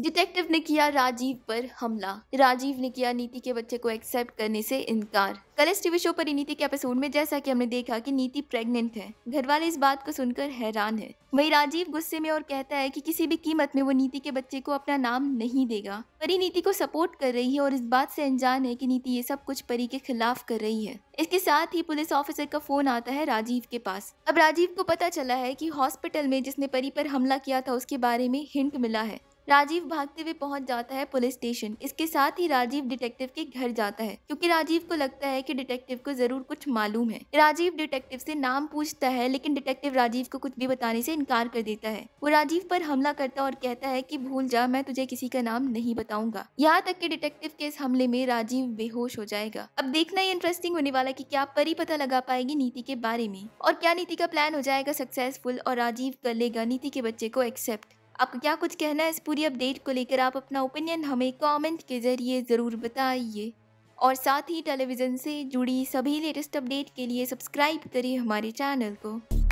detective ने किया राजीव पर हमला राजीव ने किया नीति के बच्चे को एक्सेप्ट करने से इनकार कल इस टीवी शो पर नीति के एपिसोड में जैसा कि हमने देखा कि नीति प्रेग्नेंट है घर वाले इस बात को सुनकर हैरान है वही राजीव गुस्से में और कहता है कि किसी भी कीमत में वो नीति के बच्चे को अपना नाम नहीं देगा परी नीति को सपोर्ट कर रही है और इस बात से अनजान है कि नीति ये सब कुछ परी के खिलाफ कर रही है इसके साथ ही पुलिस ऑफिसर का फोन आता है राजीव के पास अब राजीव को पता चला है कि हॉस्पिटल में जिसने परी पर हमला किया था उसके बारे में हिंट मिला है राजीव भागते हुए पहुंच जाता है पुलिस स्टेशन इसके साथ ही राजीव डिटेक्टिव के घर जाता है क्योंकि राजीव को लगता है कि डिटेक्टिव को जरूर कुछ मालूम है राजीव डिटेक्टिव से नाम पूछता है लेकिन डिटेक्टिव राजीव को कुछ भी बताने से इनकार कर देता है वो राजीव पर हमला करता और कहता है की भूल जा मैं तुझे किसी का नाम नहीं बताऊंगा यहाँ तक के डिटेक्टिव के इस हमले में राजीव बेहोश हो जाएगा अब देखना ही इंटरेस्टिंग होने वाला की क्या परी पता लगा पाएगी नीति के बारे में और क्या नीति का प्लान हो जाएगा सक्सेसफुल और राजीव कर लेगा नीति के बच्चे को एक्सेप्ट आपको क्या कुछ कहना है इस पूरी अपडेट को लेकर आप अपना ओपिनियन हमें कमेंट के ज़रिए ज़रूर बताइए और साथ ही टेलीविज़न से जुड़ी सभी लेटेस्ट अपडेट के लिए सब्सक्राइब करिए हमारे चैनल को